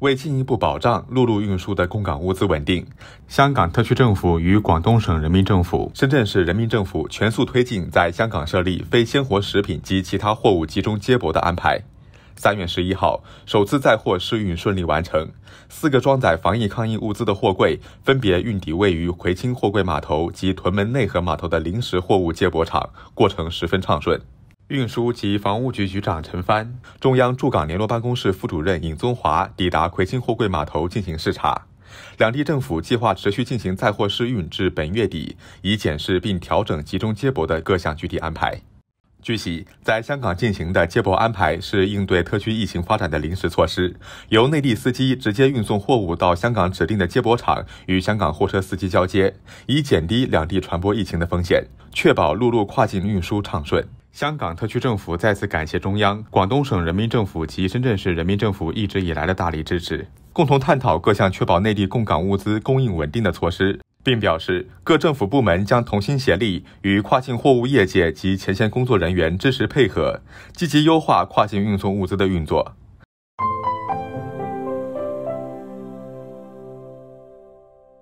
为进一步保障陆路运输的供港物资稳定，香港特区政府与广东省人民政府、深圳市人民政府全速推进在香港设立非鲜活食品及其他货物集中接驳的安排。三月十一号，首次载货试运顺利完成，四个装载防疫抗疫物资的货柜分别运抵位于葵青货柜码头及屯门内河码头的临时货物接驳场，过程十分畅顺。运输及房屋局局长陈帆、中央驻港联络办公室副主任尹宗华抵达葵青货柜码头进行视察。两地政府计划持续进行载货试运至本月底，以检视并调整集中接驳的各项具体安排。据悉，在香港进行的接驳安排是应对特区疫情发展的临时措施，由内地司机直接运送货物到香港指定的接驳场，与香港货车司机交接，以减低两地传播疫情的风险，确保陆路跨境运输畅顺。香港特区政府再次感谢中央、广东省人民政府及深圳市人民政府一直以来的大力支持，共同探讨各项确保内地供港物资供应稳定的措施。并表示，各政府部门将同心协力，与跨境货物业界及前线工作人员支持配合，积极优化跨境运送物资的运作。